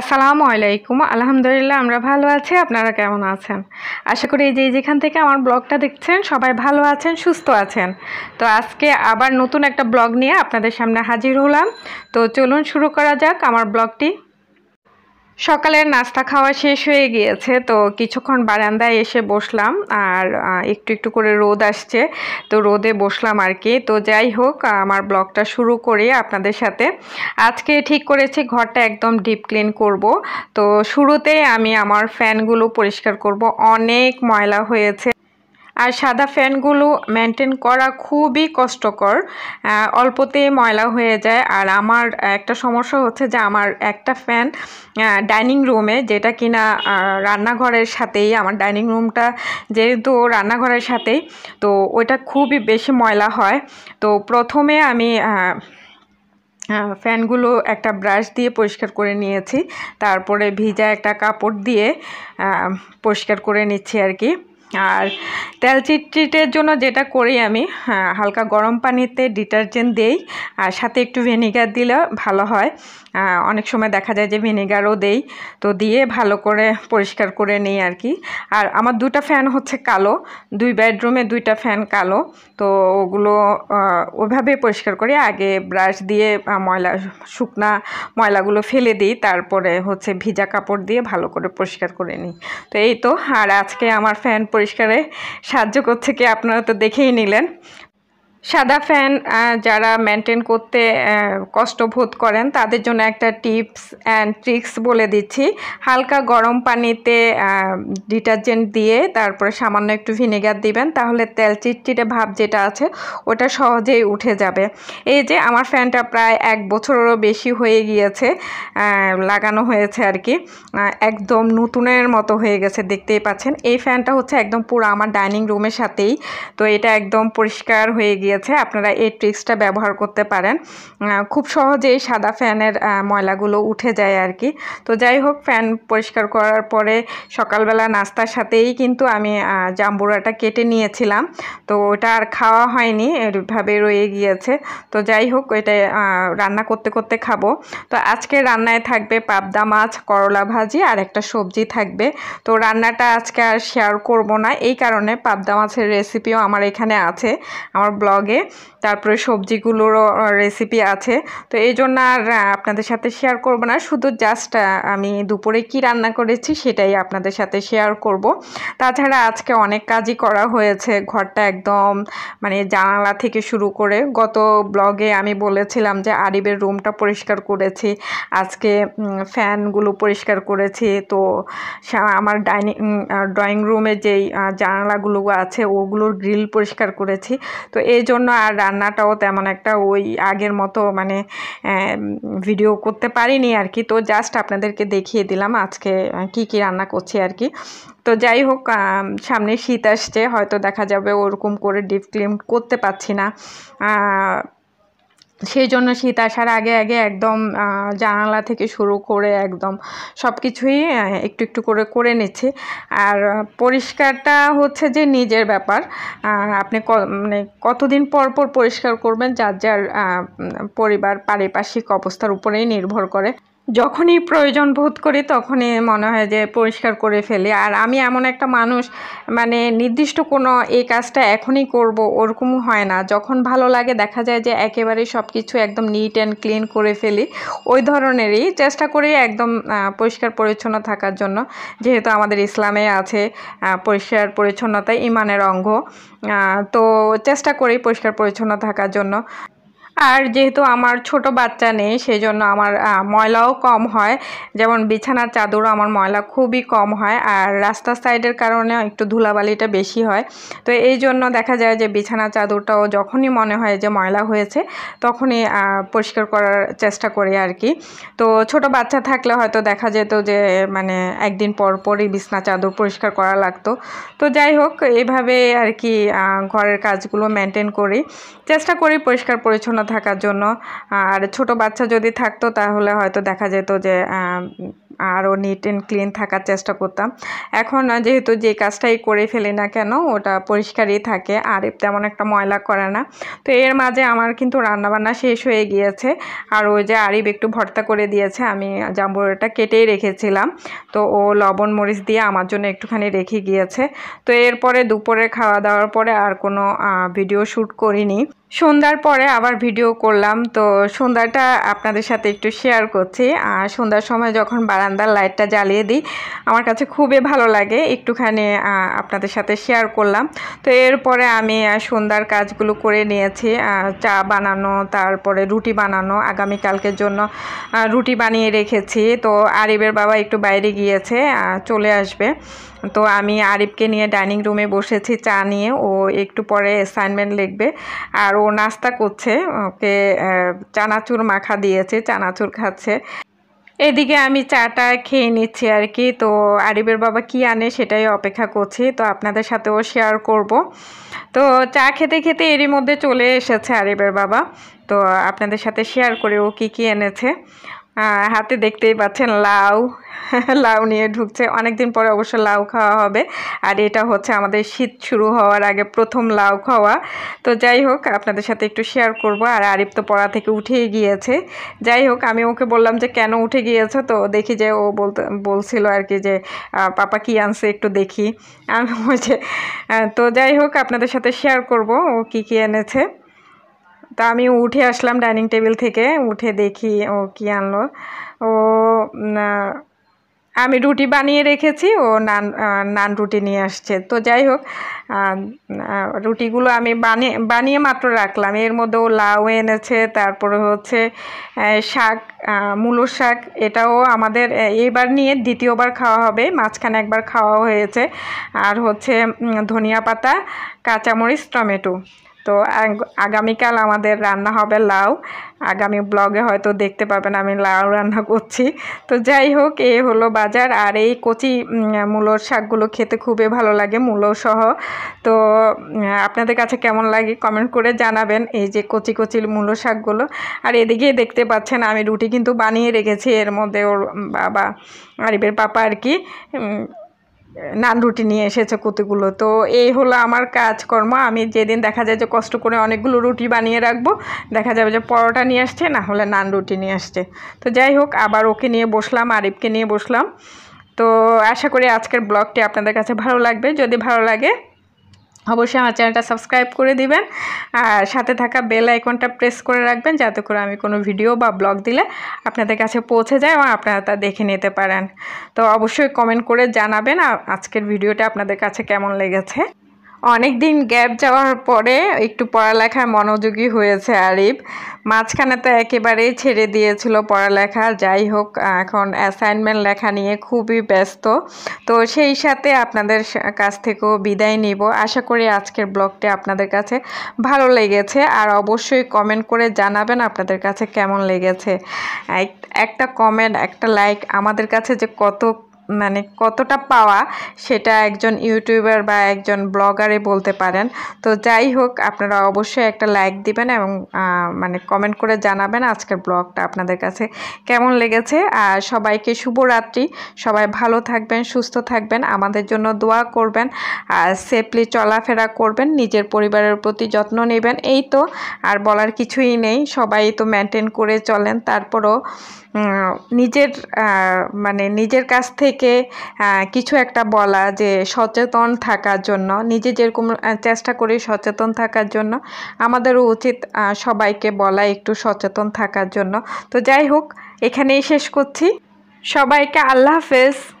আসসালামু আলাইকুম আলহামদুলিল্লাহ আমরা ভালো আছি আপনারা কেমন আছেন আশা করি যে যেখান থেকে আমার ব্লগটা দেখছেন সবাই ভালো আছেন সুস্থ আছেন তো আজকে আবার নতুন একটা ব্লগ নিয়ে আপনাদের সামনে হাজির হলাম তো চলুন শুরু করা যাক আমার ব্লগটি সকালের নাস্তা খাওয়া শেষ হয়ে গিয়েছে তো কিছুক্ষণ বারান্দায় এসে বসলাম আর একটু একটু করে রোদ আসছে তো রোদে বসলাম আর কি তো যাই হোক আমার ব্লগটা শুরু করে আপনাদের সাথে আজকে ঠিক করেছি ঘরটা একদম ডিপ ক্লিন করব তো শুরুতে আমি আমার ফ্যানগুলো পরিষ্কার করব অনেক ময়লা হয়েছে আর সাদা ফ্যানগুলো মেনটেন করা খুবই কষ্টকর অল্পতে ময়লা হয়ে যায় আর আমার একটা সমস্যা হচ্ছে যে আমার একটা ফ্যান ডাইনিং রুমে যেটা কিনা রান্নাঘরের সাথেই আমার ডাইনিং রুমটা যেহেতু রান্নাঘরের সাথেই তো ওইটা খুবই বেশি ময়লা হয় তো প্রথমে আমি ফ্যানগুলো একটা ব্রাশ দিয়ে পরিষ্কার করে নিয়েছি তারপরে ভিজা একটা কাপড় দিয়ে পরিষ্কার করে নিচ্ছি আর কি আর তেল চিটচিটের জন্য যেটা করি আমি হ্যাঁ, হালকা গরম পানিতে ডিটারজেন্ট দেই আর সাথে একটু ভিনেগার দিলে ভালো হয় অনেক সময় দেখা যায় যে ভিনেগারও দেই তো দিয়ে ভালো করে পরিষ্কার করে নিই আর কি আর আমার দুটা ফ্যান হচ্ছে কালো দুই বেডরুমে দুইটা ফ্যান কালো তো ওগুলো ওইভাবে পরিষ্কার করি আগে ব্রাশ দিয়ে ময়লা শুকনা ময়লাগুলো ফেলে দিই তারপরে হচ্ছে ভিজা কাপড় দিয়ে ভালো করে পরিষ্কার করে নিই তো এই তো আর আজকে আমার ফ্যান পরিষ্কারে সাহায্য করছে কি আপনারা তো দেখেই নিলেন সাদা ফ্যান যারা মেনটেন করতে কষ্ট বোধ করেন তাদের জন্য একটা টিপস অ্যান্ড ট্রিক্স বলে দিচ্ছি হালকা গরম পানিতে ডিটারজেন্ট দিয়ে তারপরে সামান্য একটু ভিনেগার দিবেন তাহলে তেল চিটচিটে ভাব যেটা আছে ওটা সহজেই উঠে যাবে এই যে আমার ফ্যানটা প্রায় এক বছরেরও বেশি হয়ে গিয়েছে লাগানো হয়েছে আর কি একদম নতুনের মতো হয়ে গেছে দেখতেই পাচ্ছেন এই ফ্যানটা হচ্ছে একদম পুরো আমার ডাইনিং রুমের সাথেই তো এটা একদম পরিষ্কার হয়ে গিয়ে গিয়েছে আপনারা এই ট্রিক্সটা ব্যবহার করতে পারেন খুব সহজেই সাদা ফ্যানের ময়লাগুলো উঠে যায় আর কি তো যাই হোক ফ্যান পরিষ্কার করার পরে সকালবেলা নাস্তার সাথেই কিন্তু আমি জাম্বুরাটা কেটে নিয়েছিলাম তো ওটা আর খাওয়া হয়নি এভাবে রয়ে গিয়েছে তো যাই হোক এটা রান্না করতে করতে খাবো তো আজকে রান্নায় থাকবে পাবদা মাছ করলা ভাজি আর একটা সবজি থাকবে তো রান্নাটা আজকে আর শেয়ার করব না এই কারণে পাবদা মাছের রেসিপিও আমার এখানে আছে আমার ব্লগ ব্লগে তারপরে সবজিগুলোরও রেসিপি আছে তো এই জন্য আর আপনাদের সাথে শেয়ার করব না শুধু জাস্ট আমি দুপুরে কি রান্না করেছি সেটাই আপনাদের সাথে শেয়ার করব তাছাড়া আজকে অনেক কাজই করা হয়েছে ঘরটা একদম মানে জানালা থেকে শুরু করে গত ব্লগে আমি বলেছিলাম যে আরিবের রুমটা পরিষ্কার করেছি আজকে ফ্যানগুলো পরিষ্কার করেছি তো আমার ডাইনিং ড্রয়িং রুমে যেই জানালাগুলো আছে ওগুলোর গ্রিল পরিষ্কার করেছি তো এই জন্য আর রান্নাটাও তেমন একটা ওই আগের মতো মানে ভিডিও করতে পারিনি আর কি তো জাস্ট আপনাদেরকে দেখিয়ে দিলাম আজকে কি কি রান্না করছি আর কি তো যাই হোক সামনে শীত আসছে হয়তো দেখা যাবে ওরকম করে ডিপ ক্লিন করতে পারছি না সেই জন্য শীত আসার আগে আগে একদম জানালা থেকে শুরু করে একদম সব কিছুই একটু একটু করে করে নিচ্ছি আর পরিষ্কারটা হচ্ছে যে নিজের ব্যাপার আপনি মানে কতদিন পর পর পরিষ্কার করবেন যার যার পরিবার পারিপার্শ্বিক অবস্থার উপরেই নির্ভর করে যখনই প্রয়োজন বোধ করি তখনই মনে হয় যে পরিষ্কার করে ফেলি আর আমি এমন একটা মানুষ মানে নির্দিষ্ট কোনো এই কাজটা এখনই করব ওরকমও হয় না যখন ভালো লাগে দেখা যায় যে একেবারে সব কিছু একদম নিট অ্যান্ড ক্লিন করে ফেলি ওই ধরনেরই চেষ্টা করি একদম পরিষ্কার পরিচ্ছন্ন থাকার জন্য যেহেতু আমাদের ইসলামে আছে পরিষ্কার পরিচ্ছন্নতা ইমানের অঙ্গ তো চেষ্টা করি পরিষ্কার পরিচ্ছন্ন থাকার জন্য আর যেহেতু আমার ছোট বাচ্চা নেই সেই জন্য আমার ময়লাও কম হয় যেমন বিছানার চাদরও আমার ময়লা খুবই কম হয় আর রাস্তার সাইডের কারণে একটু ধুলাবালিটা বেশি হয় তো এই জন্য দেখা যায় যে বিছানার চাদরটাও যখনই মনে হয় যে ময়লা হয়েছে তখনই পরিষ্কার করার চেষ্টা করি আর কি তো ছোট বাচ্চা থাকলে হয়তো দেখা যেত যে মানে একদিন পর পরই বিছনা চাদর পরিষ্কার করা লাগতো তো যাই হোক এইভাবে আর কি ঘরের কাজগুলো মেনটেন করি চেষ্টা করি পরিষ্কার পরিচ্ছন্ন থাকার জন্য আর ছোট বাচ্চা যদি থাকতো তাহলে হয়তো দেখা যেত যে আরও নিট অ্যান্ড ক্লিন থাকার চেষ্টা করতাম এখন যেহেতু যে কাজটাই করে ফেলি না কেন ওটা পরিষ্কারই থাকে আর তেমন একটা ময়লা করে না তো এর মাঝে আমার কিন্তু রান্নাবান্না শেষ হয়ে গিয়েছে আর ওই যে আরিব একটু ভর্তা করে দিয়েছে আমি জাম্বুরটা কেটেই রেখেছিলাম তো ও লবণ মরিচ দিয়ে আমার জন্য একটুখানি রেখে গিয়েছে তো এরপরে দুপুরে খাওয়া দাওয়ার পরে আর কোনো ভিডিও শ্যুট করিনি সন্ধ্যার পরে আবার ভিডিও করলাম তো সন্ধ্যাটা আপনাদের সাথে একটু শেয়ার করছি আর সন্ধ্যার সময় যখন বারান্দার লাইটটা জ্বালিয়ে দিই আমার কাছে খুবই ভালো লাগে একটুখানি আপনাদের সাথে শেয়ার করলাম তো এরপরে আমি সন্ধ্যার কাজগুলো করে নিয়েছি চা বানানো তারপরে রুটি বানানো আগামীকালকের জন্য রুটি বানিয়ে রেখেছি তো আরিবের বাবা একটু বাইরে গিয়েছে চলে আসবে তো আমি আরিফকে নিয়ে ডাইনিং রুমে বসেছি চা নিয়ে ও একটু পরে অ্যাসাইনমেন্ট লিখবে আর ও নাস্তা করছে ওকে চানাচুর মাখা দিয়েছে চানাচুর খাচ্ছে এদিকে আমি চাটা খেয়ে নিচ্ছি আর কি তো আরিবের বাবা কি আনে সেটাই অপেক্ষা করছি তো আপনাদের সাথেও শেয়ার করব তো চা খেতে খেতে এরই মধ্যে চলে এসেছে আরিবের বাবা তো আপনাদের সাথে শেয়ার করে ও কী কী এনেছে হাতে দেখতেই পাচ্ছেন লাউ লাউ নিয়ে ঢুকছে অনেকদিন পরে অবশ্য লাউ খাওয়া হবে আর এটা হচ্ছে আমাদের শীত শুরু হওয়ার আগে প্রথম লাউ খাওয়া তো যাই হোক আপনাদের সাথে একটু শেয়ার করব আর আরিফ তো পড়া থেকে উঠেই গিয়েছে যাই হোক আমি ওকে বললাম যে কেন উঠে গিয়েছে তো দেখি যে ও বলতে বলছিল আর কি যে পাপা কি আনছে একটু দেখি আমি বলছে তো যাই হোক আপনাদের সাথে শেয়ার করব ও কি কী এনেছে তা আমি উঠে আসলাম ডাইনিং টেবিল থেকে উঠে দেখি ও কি আনলো ও আমি রুটি বানিয়ে রেখেছি ও নান নান রুটি নিয়ে আসছে তো যাই হোক রুটিগুলো আমি বানিয়ে বানিয়ে মাত্র রাখলাম এর মধ্যেও লাউ এনেছে তারপরে হচ্ছে শাক মূল শাক এটাও আমাদের এবার নিয়ে দ্বিতীয়বার খাওয়া হবে মাঝখানে একবার খাওয়া হয়েছে আর হচ্ছে ধনিয়া পাতা কাঁচামরিচ টমেটো তো আগামীকাল আমাদের রান্না হবে লাউ আগামী ব্লগে হয়তো দেখতে পাবেন আমি লাউ রান্না করছি তো যাই হোক এ হলো বাজার আর এই কচি মূলোর শাকগুলো খেতে খুবই ভালো লাগে মূলো সহ তো আপনাদের কাছে কেমন লাগে কমেন্ট করে জানাবেন এই যে কচি কচি মূলো শাকগুলো আর এদিকেই দেখতে পাচ্ছেন আমি রুটি কিন্তু বানিয়ে রেখেছি এর মধ্যে ওর বাবা আরিবের পাপা আর কি নান রুটি নিয়ে এসেছে কুতিগুলো তো এই হলো আমার কাজকর্ম আমি যেদিন দেখা যায় যে কষ্ট করে অনেকগুলো রুটি বানিয়ে রাখবো দেখা যাবে যে পরোটা নিয়ে আসছে না হলে নান রুটি নিয়ে আসছে তো যাই হোক আবার ওকে নিয়ে বসলাম আরিফকে নিয়ে বসলাম তো আশা করি আজকের ব্লগটি আপনাদের কাছে ভালো লাগবে যদি ভালো লাগে অবশ্যই আমার চ্যানেলটা সাবস্ক্রাইব করে দিবেন আর সাথে থাকা বেল আইকনটা প্রেস করে রাখবেন যাতে করে আমি কোনো ভিডিও বা ব্লগ দিলে আপনাদের কাছে পৌঁছে যায় এবং আপনারা তা দেখে নিতে পারেন তো অবশ্যই কমেন্ট করে জানাবেন আজকের ভিডিওটা আপনাদের কাছে কেমন লেগেছে অনেক দিন গ্যাপ যাওয়ার পরে একটু পড়ালেখায় মনোযোগী হয়েছে আরিফ মাঝখানে তো একেবারেই ছেড়ে দিয়েছিল পড়ালেখা যাই হোক এখন অ্যাসাইনমেন্ট লেখা নিয়ে খুবই ব্যস্ত তো সেই সাথে আপনাদের কাছ থেকেও বিদায় নিব আশা করি আজকের ব্লগটি আপনাদের কাছে ভালো লেগেছে আর অবশ্যই কমেন্ট করে জানাবেন আপনাদের কাছে কেমন লেগেছে একটা কমেন্ট একটা লাইক আমাদের কাছে যে কত মানে কতটা পাওয়া সেটা একজন ইউটিউবার বা একজন ব্লগারে বলতে পারেন তো যাই হোক আপনারা অবশ্যই একটা লাইক দিবেন এবং মানে কমেন্ট করে জানাবেন আজকের ব্লগটা আপনাদের কাছে কেমন লেগেছে আর সবাইকে শুভরাত্রি সবাই ভালো থাকবেন সুস্থ থাকবেন আমাদের জন্য দোয়া করবেন আর সেফলি চলাফেরা করবেন নিজের পরিবারের প্রতি যত্ন নেবেন এই তো আর বলার কিছুই নেই সবাই তো মেনটেন করে চলেন তারপরও নিজের মানে নিজের কাছ থেকে কিছু একটা বলা যে সচেতন থাকার জন্য নিজে যেরকম চেষ্টা করি সচেতন থাকার জন্য আমাদেরও উচিত সবাইকে বলা একটু সচেতন থাকার জন্য তো যাই হোক এখানেই শেষ করছি সবাইকে আল্লাহ হাফেজ